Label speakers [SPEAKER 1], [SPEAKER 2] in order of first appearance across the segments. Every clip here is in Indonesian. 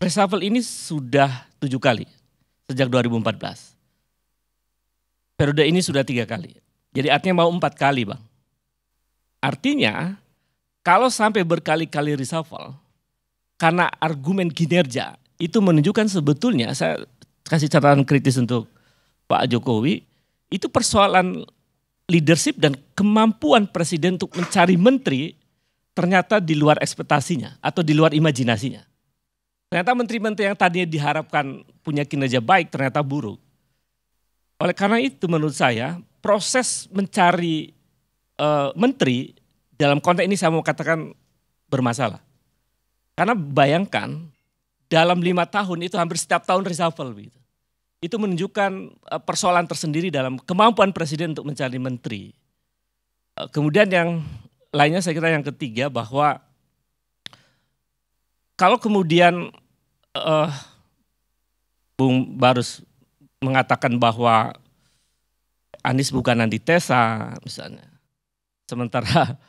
[SPEAKER 1] Reshuffle ini sudah tujuh kali sejak 2014. Periode ini sudah tiga kali. Jadi artinya mau empat kali bang. Artinya kalau sampai berkali-kali reshuffle karena argumen kinerja itu menunjukkan sebetulnya saya kasih catatan kritis untuk Pak Jokowi itu persoalan leadership dan kemampuan presiden untuk mencari menteri ternyata di luar ekspektasinya atau di luar imajinasinya. Ternyata menteri-menteri yang tadinya diharapkan punya kinerja baik ternyata buruk. Oleh karena itu menurut saya proses mencari e, menteri dalam konteks ini saya mau katakan bermasalah. Karena bayangkan dalam lima tahun itu hampir setiap tahun reshuffle gitu. Itu menunjukkan eh, persoalan tersendiri dalam kemampuan presiden untuk mencari menteri. Eh, kemudian yang lainnya saya kira yang ketiga bahwa kalau kemudian uh, Bung Barus mengatakan bahwa Anies bukan antitesa misalnya. Sementara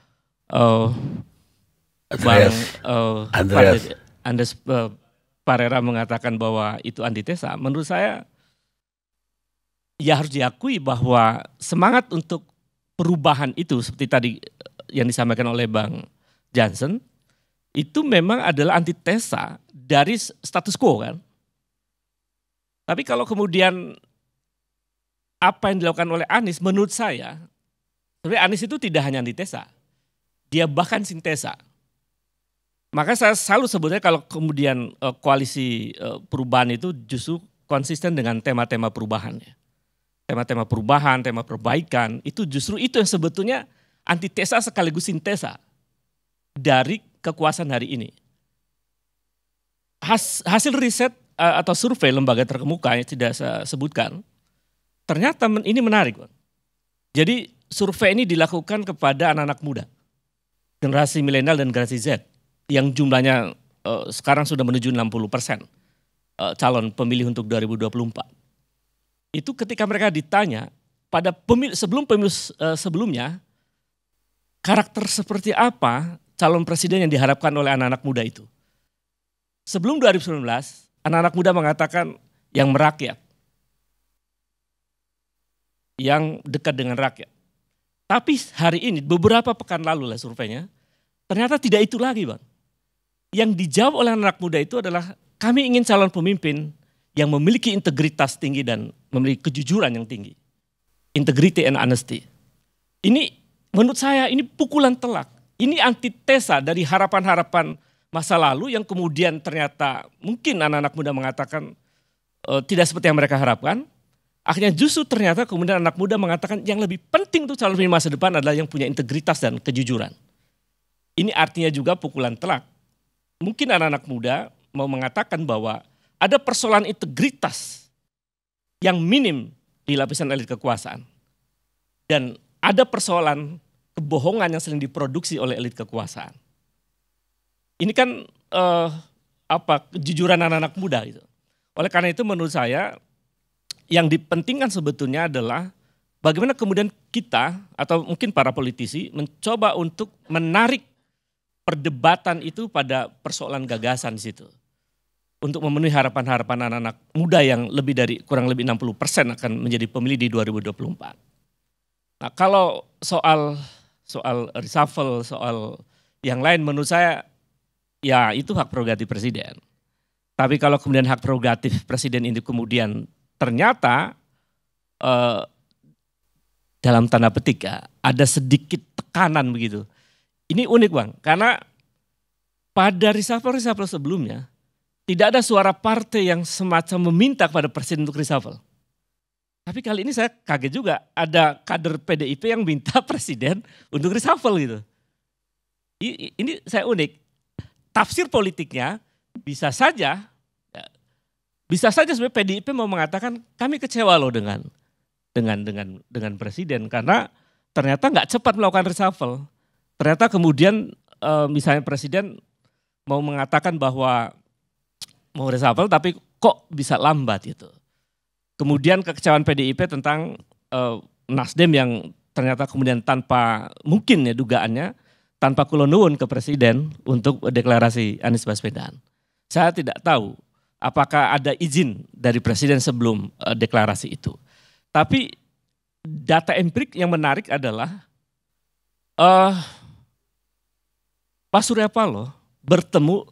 [SPEAKER 1] uh, Andreas, Bang uh, Andreas, Andres, uh, Parera mengatakan bahwa itu antitesa. Menurut saya ya harus diakui bahwa semangat untuk perubahan itu seperti tadi yang disampaikan oleh Bang Johnson itu memang adalah antitesa dari status quo kan. Tapi kalau kemudian apa yang dilakukan oleh Anies menurut saya, tapi Anies itu tidak hanya antitesa, dia bahkan sintesa. Maka saya selalu sebutnya kalau kemudian eh, koalisi eh, perubahan itu justru konsisten dengan tema-tema perubahannya. Tema-tema perubahan, tema perbaikan, itu justru itu yang sebetulnya antitesa sekaligus sintesa dari kekuasaan hari ini. Has, hasil riset eh, atau survei lembaga terkemuka yang tidak saya sebutkan, ternyata ini menarik. Jadi survei ini dilakukan kepada anak-anak muda, generasi milenial dan generasi Z, yang jumlahnya eh, sekarang sudah menuju 60 persen eh, calon pemilih untuk 2024. Itu ketika mereka ditanya pada pemilu sebelum pemilu sebelumnya karakter seperti apa calon presiden yang diharapkan oleh anak-anak muda itu. Sebelum 2019, anak-anak muda mengatakan yang merakyat. Yang dekat dengan rakyat. Tapi hari ini, beberapa pekan lalu lah surveinya, ternyata tidak itu lagi Bang. Yang dijawab oleh anak muda itu adalah kami ingin calon pemimpin yang memiliki integritas tinggi dan memiliki kejujuran yang tinggi. Integrity and honesty. Ini menurut saya ini pukulan telak ini antitesa dari harapan-harapan masa lalu yang kemudian ternyata mungkin anak-anak muda mengatakan e, tidak seperti yang mereka harapkan. Akhirnya justru ternyata kemudian anak muda mengatakan yang lebih penting untuk calon pemimpin masa depan adalah yang punya integritas dan kejujuran. Ini artinya juga pukulan telak. Mungkin anak-anak muda mau mengatakan bahwa ada persoalan integritas yang minim di lapisan elit kekuasaan. Dan ada persoalan kebohongan yang sering diproduksi oleh elit kekuasaan. Ini kan eh, apa kejujuran anak-anak muda gitu. Oleh karena itu menurut saya yang dipentingkan sebetulnya adalah bagaimana kemudian kita atau mungkin para politisi mencoba untuk menarik perdebatan itu pada persoalan gagasan di situ. Untuk memenuhi harapan-harapan anak-anak muda yang lebih dari kurang lebih 60 persen akan menjadi pemilih di 2024. Nah kalau soal soal reshuffle, soal yang lain menurut saya ya itu hak prerogatif presiden. Tapi kalau kemudian hak prerogatif presiden ini kemudian ternyata eh, dalam tanda petik ya, ada sedikit tekanan begitu. Ini unik bang, karena pada reshuffle-reshuffle sebelumnya tidak ada suara partai yang semacam meminta kepada presiden untuk reshuffle. Tapi kali ini saya kaget juga ada kader PDIP yang minta presiden untuk reshuffle gitu. Ini saya unik. Tafsir politiknya bisa saja ya, bisa saja sebenarnya PDIP mau mengatakan kami kecewa loh dengan dengan dengan dengan presiden karena ternyata nggak cepat melakukan reshuffle. Ternyata kemudian eh, misalnya presiden mau mengatakan bahwa mau reshuffle tapi kok bisa lambat gitu. Kemudian kekecewaan PDIP tentang uh, Nasdem yang ternyata kemudian tanpa mungkin ya dugaannya tanpa kulonnuwun ke presiden untuk deklarasi Anies Baswedan. Saya tidak tahu apakah ada izin dari presiden sebelum uh, deklarasi itu. Tapi data empirik yang menarik adalah uh, Pak Surya Paloh bertemu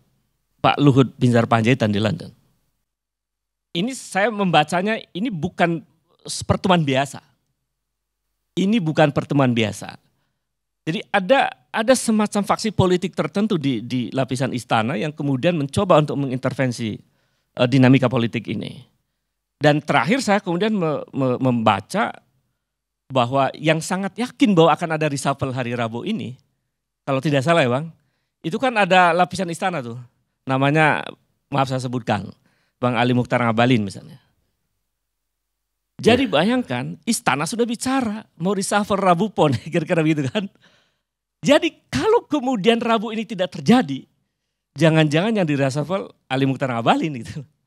[SPEAKER 1] Pak Luhut Binzar Panjaitan di London ini saya membacanya ini bukan pertemuan biasa. Ini bukan pertemuan biasa. Jadi ada ada semacam faksi politik tertentu di di lapisan istana yang kemudian mencoba untuk mengintervensi uh, dinamika politik ini. Dan terakhir saya kemudian me, me, membaca bahwa yang sangat yakin bahwa akan ada reshuffle hari Rabu ini, kalau tidak salah ya Bang, itu kan ada lapisan istana tuh. Namanya maaf saya sebutkan Bang Ali Mukhtar Ngabalin misalnya. Jadi iya. bayangkan istana sudah bicara mau reshuffle Rabu Pon kira-kira begitu kan. Jadi kalau kemudian Rabu ini tidak terjadi, jangan-jangan yang di reshuffle Ali Mukhtar Ngabalin gitu.